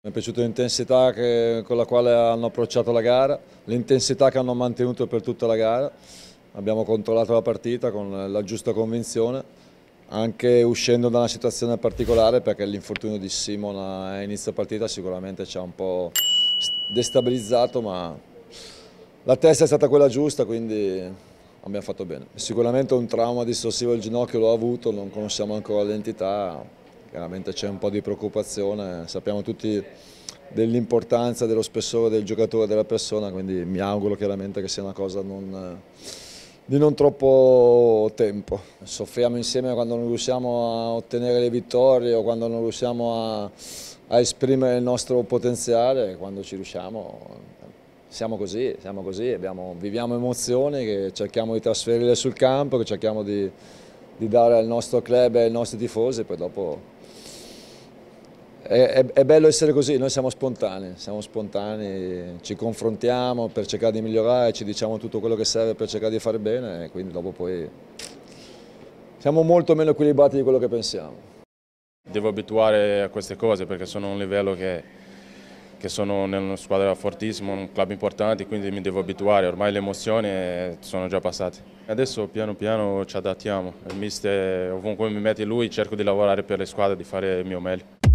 Mi è piaciuta l'intensità con la quale hanno approcciato la gara, l'intensità che hanno mantenuto per tutta la gara. Abbiamo controllato la partita con la giusta convinzione, anche uscendo da una situazione particolare perché l'infortunio di Simon a inizio partita sicuramente ci ha un po' destabilizzato, ma la testa è stata quella giusta, quindi abbiamo fatto bene. Sicuramente un trauma distorsivo al ginocchio l'ho avuto, non conosciamo ancora l'entità, chiaramente c'è un po' di preoccupazione, sappiamo tutti dell'importanza, dello spessore del giocatore, della persona, quindi mi auguro chiaramente che sia una cosa non, di non troppo tempo. Soffriamo insieme quando non riusciamo a ottenere le vittorie o quando non riusciamo a, a esprimere il nostro potenziale, quando ci riusciamo siamo così, siamo così abbiamo, viviamo emozioni che cerchiamo di trasferire sul campo, che cerchiamo di di dare al nostro club e ai nostri tifosi, poi dopo è, è, è, bello essere così, noi siamo spontanei, siamo spontanei, ci confrontiamo per cercare di migliorare, ci diciamo tutto quello che serve per cercare di fare bene e quindi dopo poi siamo molto meno equilibrati di quello che pensiamo. Devo abituare a queste cose perché sono a un livello che che sono una squadra fortissima, un club importante, quindi mi devo abituare, ormai le emozioni eh, sono già passate. Adesso piano piano ci adattiamo, il mister ovunque mi mette lui cerco di lavorare per le squadre, di fare il mio meglio.